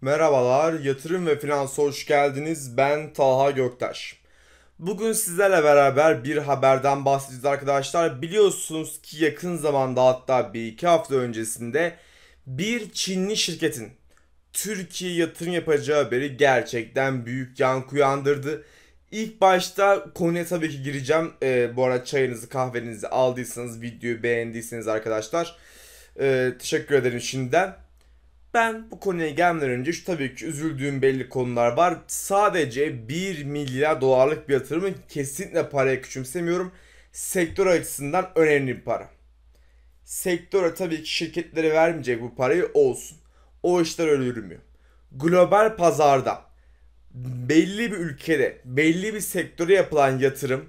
Merhabalar, yatırım ve finansa hoş geldiniz. Ben Talha Göktaş. Bugün sizlerle beraber bir haberden bahsedeceğiz arkadaşlar. Biliyorsunuz ki yakın zamanda hatta bir iki hafta öncesinde bir Çinli şirketin Türkiye yatırım yapacağı haberi gerçekten büyük yankı uyandırdı. İlk başta konuya tabii ki gireceğim. Ee, bu arada çayınızı kahvenizi aldıysanız videoyu beğendiyseniz arkadaşlar e, teşekkür ederim şimdiden. Ben bu konuya gelmeden önce şu tabii ki üzüldüğüm belli konular var. Sadece 1 milyar dolarlık bir yatırımı kesinlikle paraya küçümsemiyorum. Sektör açısından önemli bir para. Sektöre tabii ki şirketlere vermeyecek bu parayı olsun. O işler öyle yürümüyor. Global pazarda belli bir ülkede belli bir sektöre yapılan yatırım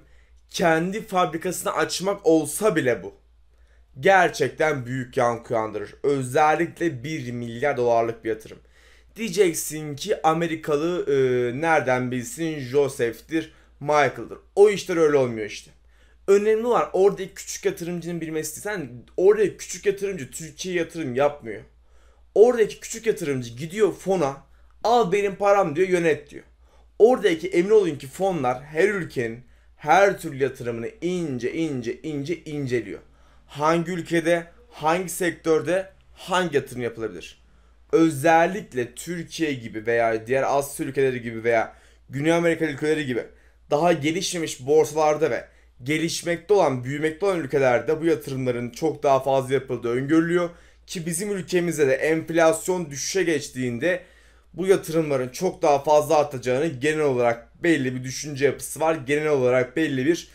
kendi fabrikasını açmak olsa bile bu gerçekten büyük yankı uyandırır. Özellikle 1 milyar dolarlık bir yatırım. Diyeceksin ki Amerikalı e, nereden bilsin Joseph'tir, Michael'dır. O işler öyle olmuyor işte. Önemli var Oradaki küçük yatırımcının bilmesi. Sen oradaki küçük yatırımcı Türkiye yatırım yapmıyor. Oradaki küçük yatırımcı gidiyor fona al benim param diyor yönet diyor. Oradaki emin olun ki fonlar her ülkenin her türlü yatırımını ince ince ince inceliyor hangi ülkede, hangi sektörde hangi yatırım yapılabilir? Özellikle Türkiye gibi veya diğer Asya ülkeleri gibi veya Güney Amerika ülkeleri gibi daha gelişmemiş borsalarda ve gelişmekte olan, büyümekte olan ülkelerde bu yatırımların çok daha fazla yapıldığı öngörülüyor. Ki bizim ülkemizde de enflasyon düşüşe geçtiğinde bu yatırımların çok daha fazla artacağını genel olarak belli bir düşünce yapısı var. Genel olarak belli bir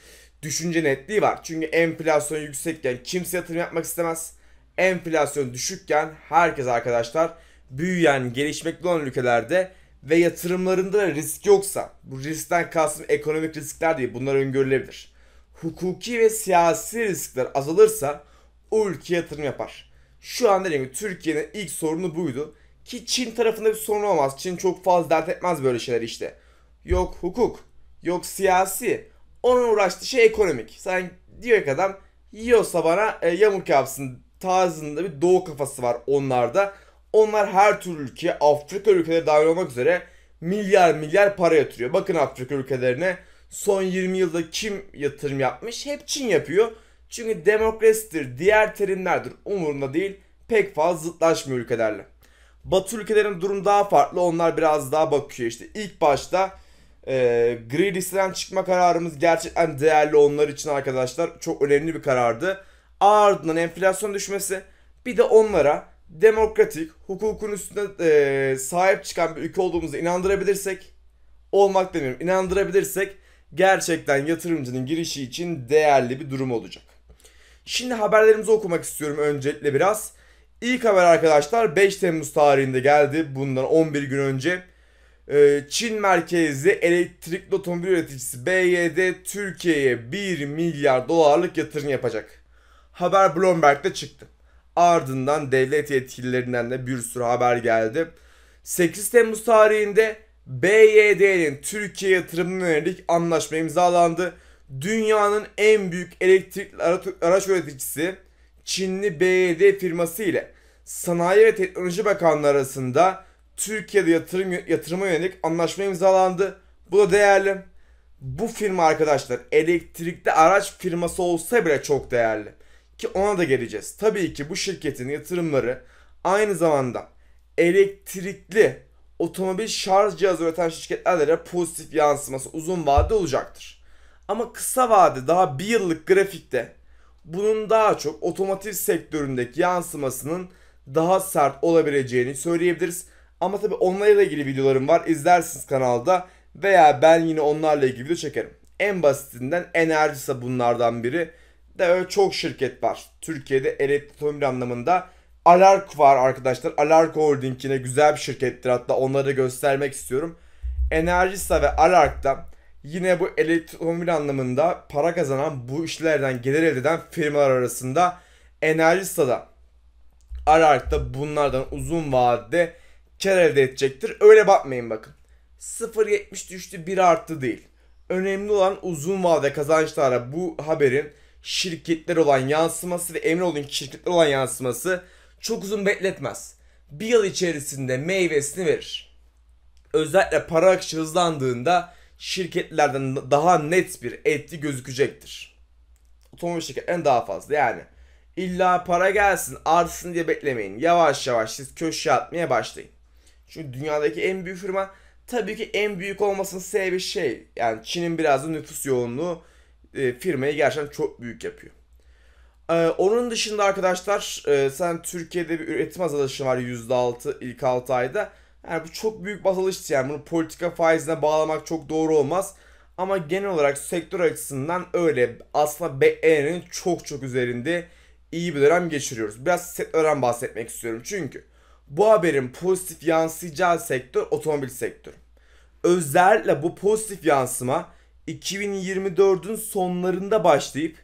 düşünce netliği var. Çünkü enflasyon yüksekken kimse yatırım yapmak istemez. Enflasyon düşükken herkes arkadaşlar büyüyen, gelişmekli olan ülkelerde ve yatırımlarında da risk yoksa, bu riskten kastım ekonomik riskler değil, bunlar öngörülebilir. Hukuki ve siyasi riskler azalırsa o ülke yatırım yapar. Şu an dediğim gibi Türkiye'nin ilk sorunu buydu. Ki Çin tarafında bir sorun olmaz. Çin çok fazla dert etmez böyle şeyler işte. Yok hukuk, yok siyasi, onun uğraştığı şey ekonomik. Sen diyor ki adam yiyorsa bana e, yamuk yapsın tarzında bir doğu kafası var onlarda. Onlar her türlü ülke, Afrika ülkeleri dahil olmak üzere milyar milyar para yatırıyor. Bakın Afrika ülkelerine son 20 yılda kim yatırım yapmış? Hep Çin yapıyor. Çünkü demokrasidir, diğer terimlerdir umurunda değil pek fazla zıtlaşmıyor ülkelerle. Batı ülkelerin durum daha farklı. Onlar biraz daha bakıyor işte. ilk başta e, ee, gri listeden çıkma kararımız gerçekten değerli onlar için arkadaşlar. Çok önemli bir karardı. Ardından enflasyon düşmesi bir de onlara demokratik, hukukun üstüne e, sahip çıkan bir ülke olduğumuzu inandırabilirsek, olmak demiyorum, inandırabilirsek gerçekten yatırımcının girişi için değerli bir durum olacak. Şimdi haberlerimizi okumak istiyorum öncelikle biraz. İlk haber arkadaşlar 5 Temmuz tarihinde geldi. Bundan 11 gün önce ee, Çin merkezli elektrikli otomobil üreticisi BYD Türkiye'ye 1 milyar dolarlık yatırım yapacak. Haber Bloomberg'de çıktı. Ardından devlet yetkililerinden de bir sürü haber geldi. 8 Temmuz tarihinde BYD'nin Türkiye yatırımına yönelik anlaşma imzalandı. Dünyanın en büyük elektrikli araç üreticisi Çinli BYD firması ile Sanayi ve Teknoloji Bakanlığı arasında Türkiye'de yatırım yatırıma yönelik anlaşma imzalandı. Bu da değerli. Bu firma arkadaşlar elektrikli araç firması olsa bile çok değerli. Ki ona da geleceğiz. Tabii ki bu şirketin yatırımları aynı zamanda elektrikli otomobil şarj cihazı üreten şirketlere pozitif yansıması uzun vade olacaktır. Ama kısa vade daha bir yıllık grafikte bunun daha çok otomotiv sektöründeki yansımasının daha sert olabileceğini söyleyebiliriz. Ama tabii onlarla ilgili videolarım var. İzlersiniz kanalda veya ben yine onlarla ilgili video çekerim. En basitinden enerjisa bunlardan biri. De öyle çok şirket var. Türkiye'de elektrik tamir anlamında Alark var arkadaşlar. Alark Holding yine güzel bir şirkettir. Hatta onları da göstermek istiyorum. Enerjisa ve Alark'ta yine bu elektromobil anlamında para kazanan bu işlerden gelir elde eden firmalar arasında Enerjisa'da Alark'ta bunlardan uzun vadede kar elde edecektir. Öyle bakmayın bakın. 0.70 düştü 1 arttı değil. Önemli olan uzun vade kazançlara bu haberin şirketler olan yansıması ve emin olun şirketler olan yansıması çok uzun bekletmez. Bir yıl içerisinde meyvesini verir. Özellikle para akışı hızlandığında şirketlerden daha net bir etki gözükecektir. Otomobil şirketlerden daha fazla yani. İlla para gelsin artsın diye beklemeyin. Yavaş yavaş siz köşeye atmaya başlayın. Çünkü dünyadaki en büyük firma tabii ki en büyük olmasının sebebi şey yani Çin'in biraz da nüfus yoğunluğu e, firmayı gerçekten çok büyük yapıyor. Ee, onun dışında arkadaşlar e, sen Türkiye'de bir üretim azalışı var %6 ilk 6 ayda. Yani bu çok büyük basılıştı yani bunu politika faizine bağlamak çok doğru olmaz. Ama genel olarak sektör açısından öyle aslında beklenenin çok çok üzerinde iyi bir dönem geçiriyoruz. Biraz sektörden bahsetmek istiyorum çünkü bu haberin pozitif yansıyacağı sektör otomobil sektörü. Özellikle bu pozitif yansıma 2024'ün sonlarında başlayıp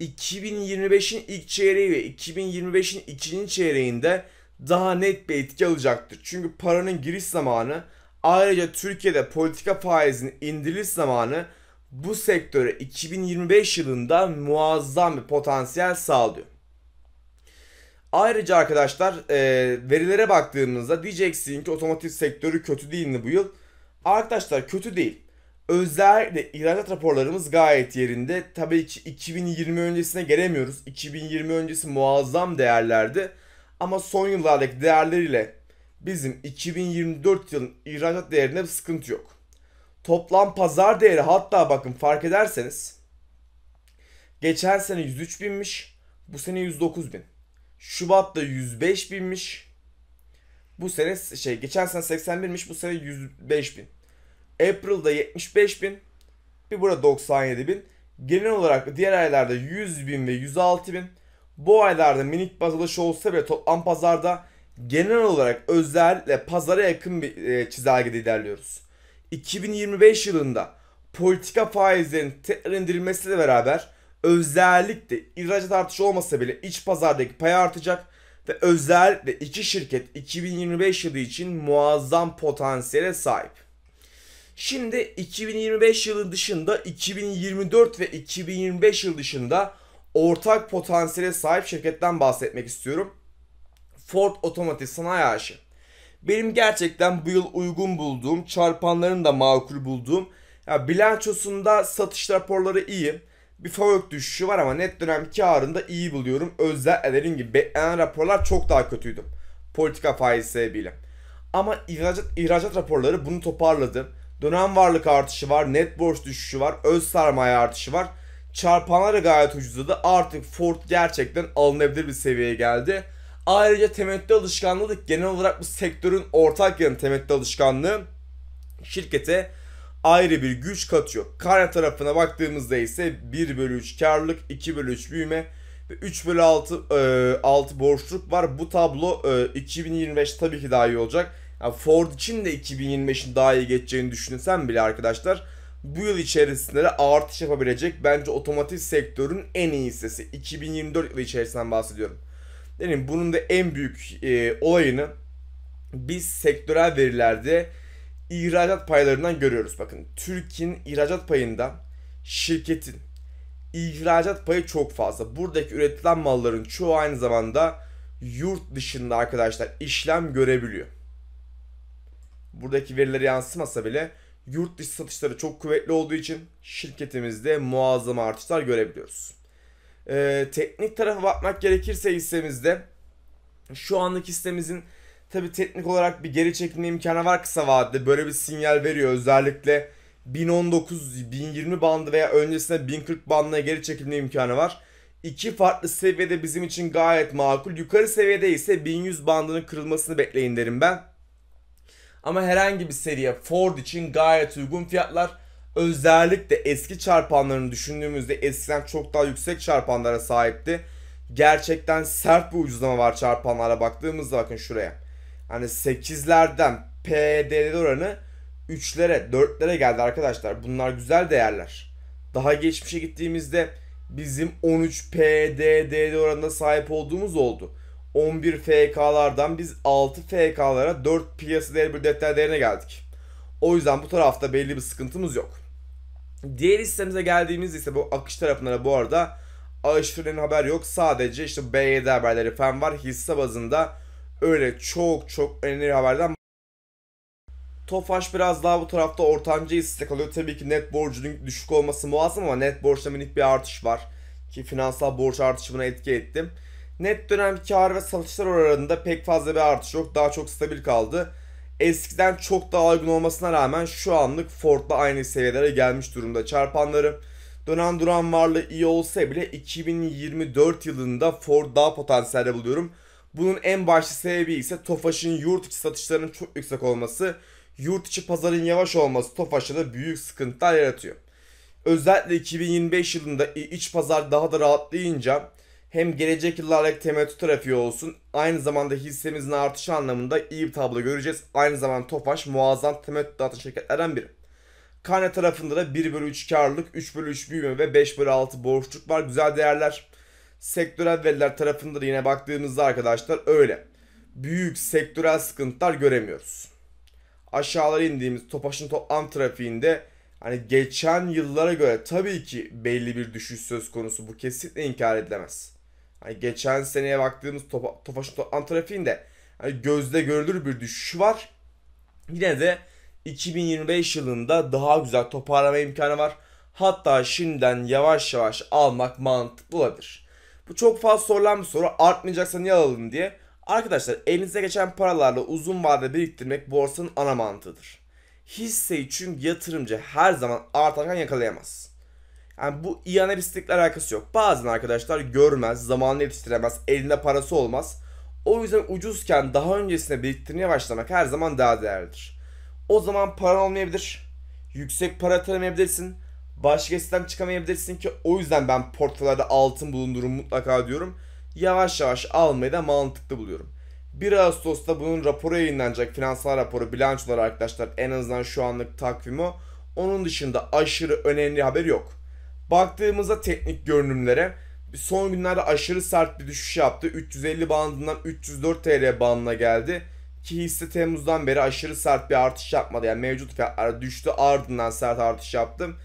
2025'in ilk çeyreği ve 2025'in ikinci çeyreğinde daha net bir etki alacaktır. Çünkü paranın giriş zamanı ayrıca Türkiye'de politika faizinin indiriliş zamanı bu sektöre 2025 yılında muazzam bir potansiyel sağlıyor. Ayrıca arkadaşlar e, verilere baktığımızda diyeceksin ki otomotiv sektörü kötü değil mi bu yıl? Arkadaşlar kötü değil. Özellikle ihracat raporlarımız gayet yerinde. Tabii ki 2020 öncesine gelemiyoruz. 2020 öncesi muazzam değerlerdi. Ama son yıllardaki değerleriyle bizim 2024 yılın ihracat değerinde bir sıkıntı yok. Toplam pazar değeri hatta bakın fark ederseniz geçen sene 103 binmiş bu sene 109 bin. Şubat'ta 105 binmiş. Bu sene şey geçen sene 81'miş bu sene 105 bin. April'da 75 bin. Bir burada 97 bin. Genel olarak diğer aylarda 100 bin ve 106 bin. Bu aylarda minik baz alışı olsa bile toplam pazarda genel olarak özellikle pazara yakın bir e, çizelgede ilerliyoruz. 2025 yılında politika faizlerin tekrar indirilmesiyle beraber özellikle ihracat artışı olmasa bile iç pazardaki pay artacak ve özellikle iki şirket 2025 yılı için muazzam potansiyele sahip. Şimdi 2025 yılı dışında 2024 ve 2025 yılı dışında ortak potansiyele sahip şirketten bahsetmek istiyorum. Ford Otomotiv Sanayi AŞ. Benim gerçekten bu yıl uygun bulduğum, çarpanların da makul bulduğum, ya bilançosunda satış raporları iyi bir favorit düşüşü var ama net dönem karında iyi buluyorum. Özellikle dediğim gibi beklenen raporlar çok daha kötüydü. Politika faiz sebebiyle. Ama ihracat, ihracat raporları bunu toparladı. Dönem varlık artışı var, net borç düşüşü var, öz sermaye artışı var. Çarpanları gayet ucuzladı. Artık Ford gerçekten alınabilir bir seviyeye geldi. Ayrıca temettü alışkanlığı da genel olarak bu sektörün ortak yanı temettü alışkanlığı şirkete ayrı bir güç katıyor. Kare tarafına baktığımızda ise 1 bölü 3 karlılık, 2 bölü 3 büyüme ve 3 bölü 6, e, 6 borçluk var. Bu tablo e, 2025 tabii ki daha iyi olacak. Yani Ford için de 2025'in daha iyi geçeceğini düşünsem bile arkadaşlar bu yıl içerisinde de artış yapabilecek bence otomotiv sektörün en iyi hissesi. 2024 yılı içerisinden bahsediyorum. Dedim bunun da en büyük e, olayını biz sektörel verilerde ihracat paylarından görüyoruz. Bakın Türkiye'nin ihracat payında şirketin ihracat payı çok fazla. Buradaki üretilen malların çoğu aynı zamanda yurt dışında arkadaşlar işlem görebiliyor. Buradaki verilere yansımasa bile yurt dışı satışları çok kuvvetli olduğu için şirketimizde muazzam artışlar görebiliyoruz. Ee, teknik tarafa bakmak gerekirse hissemizde şu anlık hissemizin Tabi teknik olarak bir geri çekilme imkanı var kısa vadede. Böyle bir sinyal veriyor. Özellikle 1019-1020 bandı veya öncesinde 1040 bandına geri çekilme imkanı var. İki farklı seviyede bizim için gayet makul. Yukarı seviyede ise 1100 bandının kırılmasını bekleyin derim ben. Ama herhangi bir seviye Ford için gayet uygun fiyatlar. Özellikle eski çarpanlarını düşündüğümüzde eskiden çok daha yüksek çarpanlara sahipti. Gerçekten sert bir ucuzlama var çarpanlara baktığımızda bakın şuraya. Hani 8'lerden PDD oranı 3'lere 4'lere geldi arkadaşlar. Bunlar güzel değerler. Daha geçmişe gittiğimizde bizim 13 PDD oranına sahip olduğumuz oldu. 11 FK'lardan biz 6 FK'lara 4 piyasa değeri bir defter değerine geldik. O yüzden bu tarafta belli bir sıkıntımız yok. Diğer hissemize geldiğimizde ise bu akış tarafında bu arada aşırı haber yok. Sadece işte BYD haberleri falan var. Hisse bazında öyle çok çok önemli haberden Tofaş biraz daha bu tarafta ortanca hisse alıyor. Tabii ki net borcunun düşük olması muazzam ama net borçta minik bir artış var. Ki finansal borç artışımına etki ettim. Net dönem kar ve satışlar oranında pek fazla bir artış yok. Daha çok stabil kaldı. Eskiden çok daha uygun olmasına rağmen şu anlık Ford'la aynı seviyelere gelmiş durumda. Çarpanları dönen duran varlığı iyi olsa bile 2024 yılında Ford daha potansiyelde buluyorum. Bunun en başlı sebebi ise Tofaş'ın yurt içi satışlarının çok yüksek olması, yurt içi pazarın yavaş olması Tofaş'a da büyük sıkıntılar yaratıyor. Özellikle 2025 yılında iç pazar daha da rahatlayınca hem gelecek yıllardaki temettü trafiği olsun aynı zamanda hissemizin artışı anlamında iyi bir tablo göreceğiz. Aynı zamanda Tofaş muazzam temettü dağıtan şirketlerden biri. Karne tarafında da 1 bölü 3 karlılık, 3 bölü 3 büyüme ve 5 bölü 6 borçluk var. Güzel değerler. Sektörel veriler tarafında da yine baktığımızda arkadaşlar öyle. Büyük sektörel sıkıntılar göremiyoruz. Aşağılara indiğimiz Topaş'ın toplam trafiğinde hani geçen yıllara göre tabii ki belli bir düşüş söz konusu. Bu kesinlikle inkar edilemez. Hani geçen seneye baktığımız Topa, Tofaş'ın toplam trafiğinde hani gözde görülür bir düşüş var. Yine de 2025 yılında daha güzel toparlama imkanı var. Hatta şimdiden yavaş yavaş almak mantıklı olabilir. Bu çok fazla sorulan bir soru. Artmayacaksa niye alalım diye. Arkadaşlar elinize geçen paralarla uzun vade biriktirmek borsanın ana mantığıdır. Hisseyi çünkü yatırımcı her zaman artarken yakalayamaz. Yani bu iyanebistlikle alakası yok. Bazen arkadaşlar görmez, zamanını yetiştiremez, elinde parası olmaz. O yüzden ucuzken daha öncesine biriktirmeye başlamak her zaman daha değerlidir. O zaman para olmayabilir, yüksek para tanımayabilirsin Başka sistem çıkamayabilirsin ki o yüzden ben portföylerde altın bulundurum mutlaka diyorum. Yavaş yavaş almayı da mantıklı buluyorum. 1 Ağustos'ta bunun raporu yayınlanacak. Finansal raporu, bilançolar arkadaşlar en azından şu anlık takvimi. Onun dışında aşırı önemli haber yok. Baktığımızda teknik görünümlere son günlerde aşırı sert bir düşüş yaptı. 350 bandından 304 TL bandına geldi. Ki hisse Temmuz'dan beri aşırı sert bir artış yapmadı. Yani mevcut fiyatlar düştü ardından sert artış yaptım.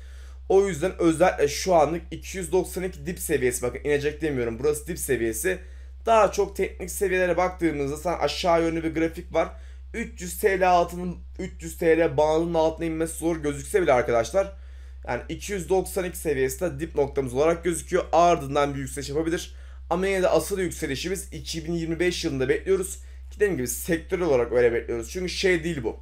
O yüzden özellikle şu anlık 292 dip seviyesi bakın inecek demiyorum. Burası dip seviyesi. Daha çok teknik seviyelere baktığımızda sen aşağı yönlü bir grafik var. 300 TL altının 300 TL bandının altına inmesi zor gözükse bile arkadaşlar. Yani 292 seviyesi de dip noktamız olarak gözüküyor. Ardından bir yükseliş yapabilir. Ama yine de asıl yükselişimiz 2025 yılında bekliyoruz. Ki dediğim gibi sektör olarak öyle bekliyoruz. Çünkü şey değil bu.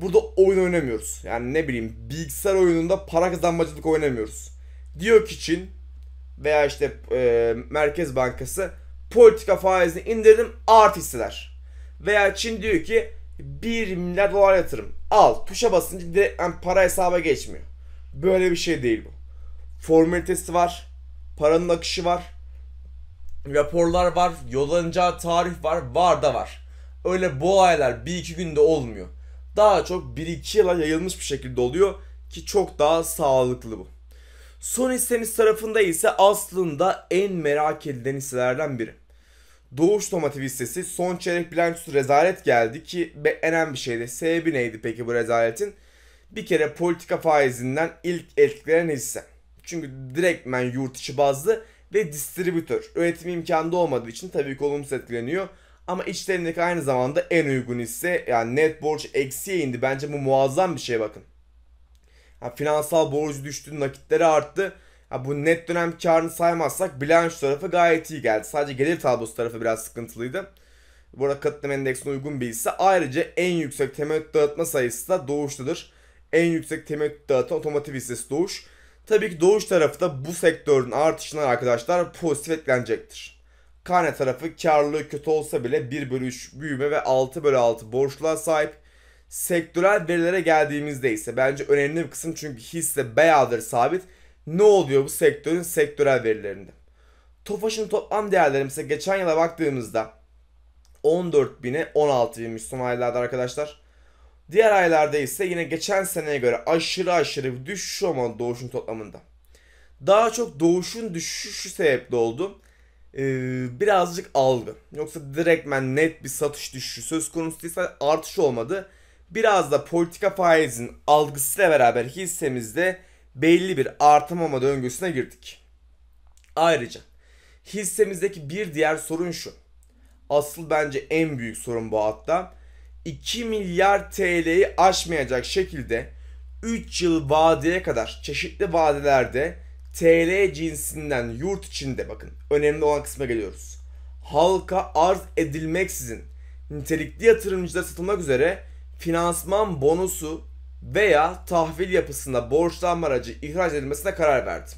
Burada oyun oynamıyoruz. Yani ne bileyim bilgisayar oyununda para kazanmacılık oynamıyoruz. Diyor ki Çin veya işte e, Merkez Bankası politika faizini indirdim art hisseler. Veya Çin diyor ki 1 milyar dolar yatırım. Al tuşa basınca direkt para hesaba geçmiyor. Böyle bir şey değil bu. Formalitesi var. Paranın akışı var. Raporlar var. Yollanacağı tarih var. Var da var. Öyle bu olaylar bir iki günde olmuyor daha çok 1-2 yıla yayılmış bir şekilde oluyor ki çok daha sağlıklı bu. Son hisseniz tarafında ise aslında en merak edilen hisselerden biri. Doğuş Otomotiv hissesi son çeyrek bilançosu rezalet geldi ki beklenen bir şeydi. Sebebi neydi peki bu rezaletin? Bir kere politika faizinden ilk etkilenen hisse. Çünkü direktmen yurt içi bazlı ve distribütör. Üretim imkanı olmadığı için tabii ki olumsuz etkileniyor. Ama içlerindeki aynı zamanda en uygun hisse yani net borç eksiye indi. Bence bu muazzam bir şey bakın. Ha, finansal borcu düştü, nakitleri arttı. Ha, bu net dönem karını saymazsak bilanço tarafı gayet iyi geldi. Sadece gelir tablosu tarafı biraz sıkıntılıydı. Burada katılım endeksine uygun bir hisse. Ayrıca en yüksek temel dağıtma sayısı da doğuştadır. En yüksek temel dağıtan otomotiv hissesi doğuş. Tabii ki doğuş tarafı da bu sektörün artışından arkadaşlar pozitif etkilenecektir. Kane tarafı karlı kötü olsa bile 1 bölü 3 büyüme ve 6 bölü 6 borçluğa sahip. Sektörel verilere geldiğimizde ise bence önemli bir kısım çünkü hisse bayağıdır sabit. Ne oluyor bu sektörün sektörel verilerinde? Tofaş'ın toplam değerleri değerlerimize geçen yıla baktığımızda 14.000'e 16.000'miş son aylarda arkadaşlar. Diğer aylarda ise yine geçen seneye göre aşırı aşırı bir düşüş olmalı doğuşun toplamında. Daha çok doğuşun düşüşü sebeple oldu. Ee, birazcık aldı. Yoksa direktmen net bir satış düşüşü söz konusu değilse artış olmadı. Biraz da politika faizin algısıyla beraber hissemizde belli bir artım ama döngüsüne girdik. Ayrıca hissemizdeki bir diğer sorun şu. Asıl bence en büyük sorun bu hatta. 2 milyar TL'yi aşmayacak şekilde 3 yıl vadeye kadar çeşitli vadelerde TL cinsinden yurt içinde bakın önemli olan kısma geliyoruz. Halka arz edilmeksizin nitelikli yatırımcılara satılmak üzere finansman bonusu veya tahvil yapısında borçlanma aracı ihraç edilmesine karar verdi.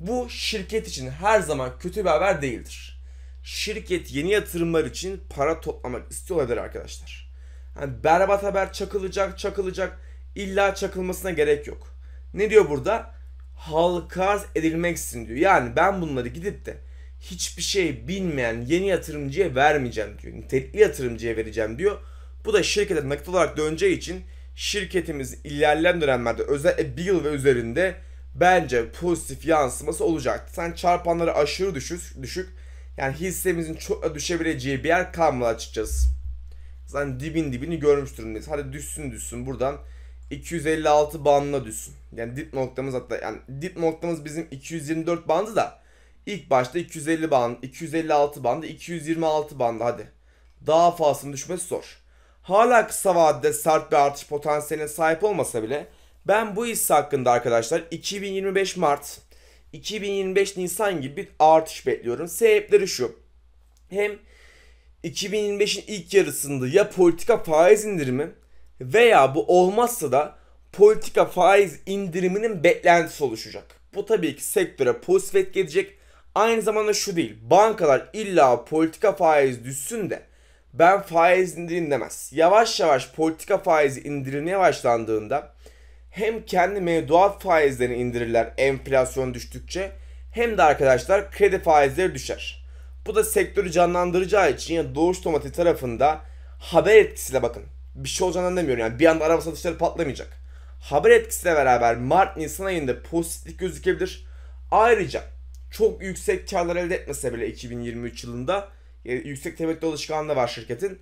Bu şirket için her zaman kötü bir haber değildir. Şirket yeni yatırımlar için para toplamak istiyor olabilir arkadaşlar. Yani berbat haber çakılacak çakılacak illa çakılmasına gerek yok. Ne diyor burada? halka edilmek edilmeksin diyor. Yani ben bunları gidip de hiçbir şey bilmeyen yeni yatırımcıya vermeyeceğim diyor. Nitelikli yatırımcıya vereceğim diyor. Bu da şirkete nakit olarak döneceği için şirketimiz ilerleyen dönemlerde özellikle bir yıl ve üzerinde bence pozitif yansıması olacak. Sen yani çarpanları aşırı düşük, düşük. Yani hissemizin çok düşebileceği bir yer kalmadı açıkçası. Zaten dibin dibini görmüştür durumdayız. Hadi düşsün düşsün buradan 256 bandına düşsün. Yani dip noktamız hatta yani dip noktamız bizim 224 bandı da ilk başta 250 band, 256 bandı, 226 bandı hadi. Daha fazlasını düşmesi zor. Hala kısa vadede sert bir artış potansiyeline sahip olmasa bile ben bu hisse hakkında arkadaşlar 2025 Mart, 2025 Nisan gibi bir artış bekliyorum. Sebepleri şu. Hem 2025'in ilk yarısında ya politika faiz indirimi veya bu olmazsa da politika faiz indiriminin beklentisi oluşacak. Bu tabii ki sektöre pozitif etki edecek. Aynı zamanda şu değil. Bankalar illa politika faiz düşsün de ben faiz indireyim demez. Yavaş yavaş politika faizi indirilmeye başlandığında hem kendi mevduat faizlerini indirirler enflasyon düştükçe hem de arkadaşlar kredi faizleri düşer. Bu da sektörü canlandıracağı için ya doğuş tomati tarafında haber etkisiyle bakın bir şey olacağını demiyorum. Yani bir anda araba satışları patlamayacak. Haber etkisiyle beraber Mart-Nisan ayında pozitif gözükebilir. Ayrıca çok yüksek karlar elde etmese bile 2023 yılında e, yüksek temettü alışkanlığı var şirketin.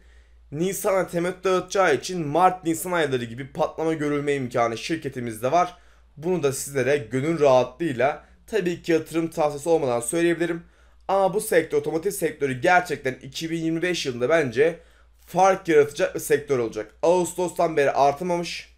Nisan'a temettü dağıtacağı için Mart-Nisan ayları gibi patlama görülme imkanı şirketimizde var. Bunu da sizlere gönül rahatlığıyla tabii ki yatırım tavsiyesi olmadan söyleyebilirim. Ama bu sektör, otomotiv sektörü gerçekten 2025 yılında bence fark yaratacak bir sektör olacak. Ağustos'tan beri artmamış.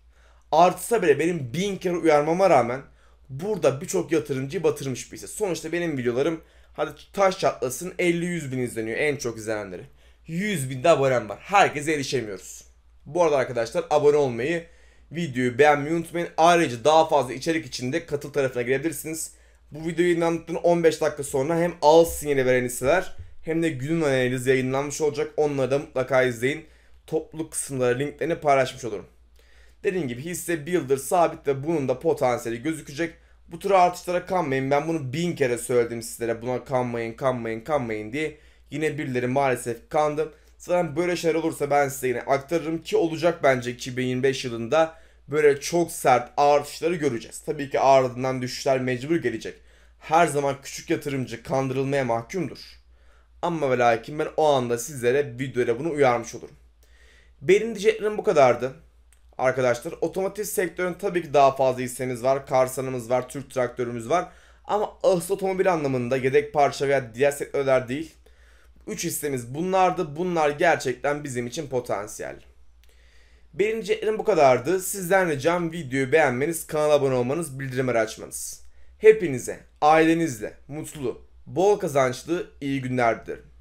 Artsa bile benim bin kere uyarmama rağmen burada birçok yatırımcı batırmış bir hisse. Sonuçta benim videolarım hadi taş çatlasın 50-100 bin izleniyor en çok izlenenleri. 100 binde abonem var. Herkese erişemiyoruz. Bu arada arkadaşlar abone olmayı, videoyu beğenmeyi unutmayın. Ayrıca daha fazla içerik için de katıl tarafına girebilirsiniz. Bu videoyu anlattığım 15 dakika sonra hem al sinyali veren hisseler hem de günün analiz yayınlanmış olacak. Onları da mutlaka izleyin. Topluluk kısımlara linklerini paylaşmış olurum. Dediğim gibi hisse bir yıldır sabit ve bunun da potansiyeli gözükecek. Bu tür artışlara kanmayın. Ben bunu bin kere söyledim sizlere. Buna kanmayın, kanmayın, kanmayın diye. Yine birileri maalesef kandı. Zaten böyle şeyler olursa ben size yine aktarırım ki olacak bence 2025 yılında böyle çok sert artışları göreceğiz. Tabii ki ardından düşüşler mecbur gelecek. Her zaman küçük yatırımcı kandırılmaya mahkumdur. Ama ve lakin ben o anda sizlere videoyla bunu uyarmış olurum. Benim diyeceklerim bu kadardı. Arkadaşlar otomotiv sektörün tabii ki daha fazla hissemiz var. Karsanımız var, Türk traktörümüz var. Ama asıl otomobil anlamında yedek parça veya diğer sektörler değil. 3 hissemiz bunlardı. Bunlar gerçekten bizim için potansiyel. Benim diyeceklerim bu kadardı. Sizden ricam videoyu beğenmeniz, kanala abone olmanız, bildirimleri açmanız. Hepinize, ailenizle mutlu, bol kazançlı iyi günler dilerim.